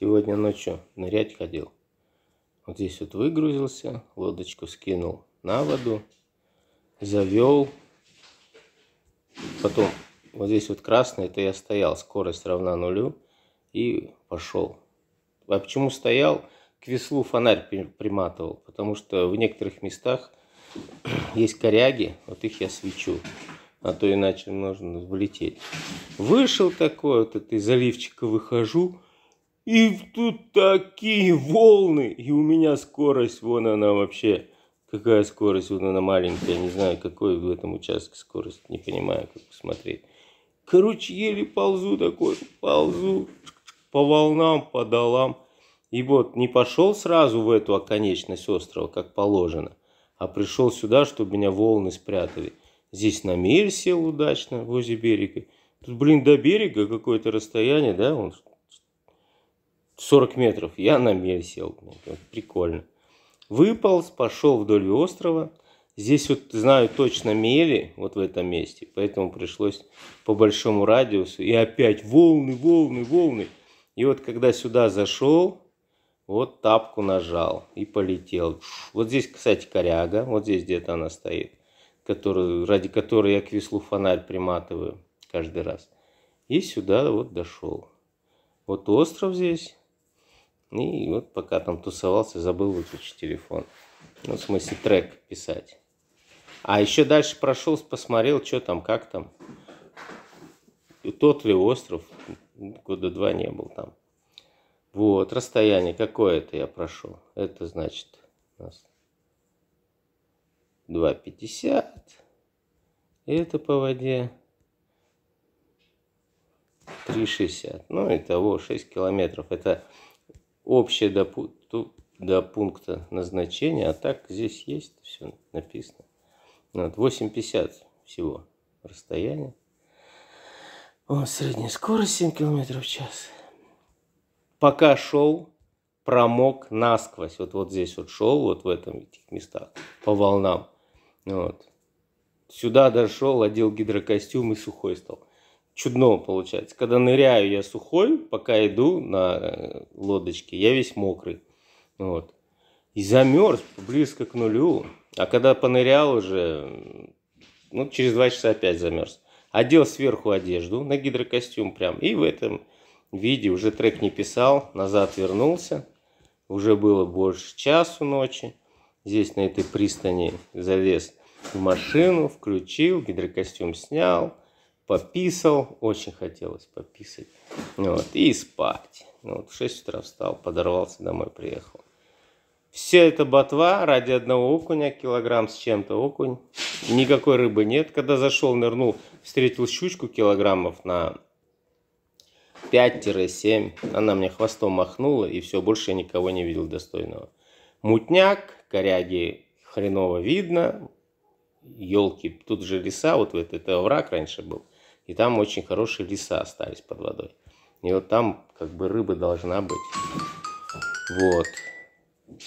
Сегодня ночью нырять ходил. Вот здесь вот выгрузился, лодочку скинул на воду, завел. Потом вот здесь вот красный, это я стоял, скорость равна нулю и пошел. А почему стоял? К веслу фонарь приматывал, потому что в некоторых местах есть коряги, вот их я свечу, а то иначе нужно влететь. Вышел такой, вот этой заливчика выхожу, и тут такие волны, и у меня скорость, вон она вообще, какая скорость, вон она маленькая, не знаю, какой в этом участке скорость, не понимаю, как посмотреть. Короче, еле ползу такой, ползу по волнам, по долам. И вот не пошел сразу в эту оконечность острова, как положено, а пришел сюда, чтобы меня волны спрятали. Здесь на мель сел удачно, возле берега. Тут, блин, до берега какое-то расстояние, да, он 40 метров. Я на мель сел. прикольно. Выполз, пошел вдоль острова. Здесь вот знаю точно мели, вот в этом месте. Поэтому пришлось по большому радиусу. И опять волны, волны, волны. И вот когда сюда зашел, вот тапку нажал и полетел. Вот здесь, кстати, коряга. Вот здесь где-то она стоит. Которую, ради которой я к веслу фонарь приматываю каждый раз. И сюда вот дошел. Вот остров здесь. И вот пока там тусовался, забыл выключить телефон. Ну, в смысле, трек писать. А еще дальше прошел, посмотрел, что там, как там. тот ли остров, года два не был там. Вот, расстояние какое-то я прошел. Это значит у нас 2,50. Это по воде 3,60. Ну, и того 6 километров. Это общее до, до пункта назначения, а так здесь есть, все написано. Вот, 8,50 всего расстояние. Вот, средняя скорость 7 км в час. Пока шел, промок насквозь. Вот, вот здесь вот шел, вот в этом этих местах, по волнам. Вот. Сюда дошел, одел гидрокостюм и сухой стал чудно получается. Когда ныряю, я сухой, пока иду на э, лодочке, я весь мокрый. Вот. И замерз близко к нулю. А когда понырял уже, ну, через два часа опять замерз. Одел сверху одежду на гидрокостюм прям. И в этом виде уже трек не писал, назад вернулся. Уже было больше часу ночи. Здесь на этой пристани залез в машину, включил, гидрокостюм снял – пописал, очень хотелось пописать, вот, и спать. Ну, вот в 6 утра встал, подорвался, домой приехал. Вся эта ботва ради одного окуня, килограмм с чем-то окунь, никакой рыбы нет. Когда зашел, нырнул, встретил щучку килограммов на 5-7, она мне хвостом махнула, и все, больше я никого не видел достойного. Мутняк, коряги хреново видно, елки, тут же леса, вот в этот враг раньше был. И там очень хорошие леса остались под водой. И вот там как бы рыба должна быть. Вот.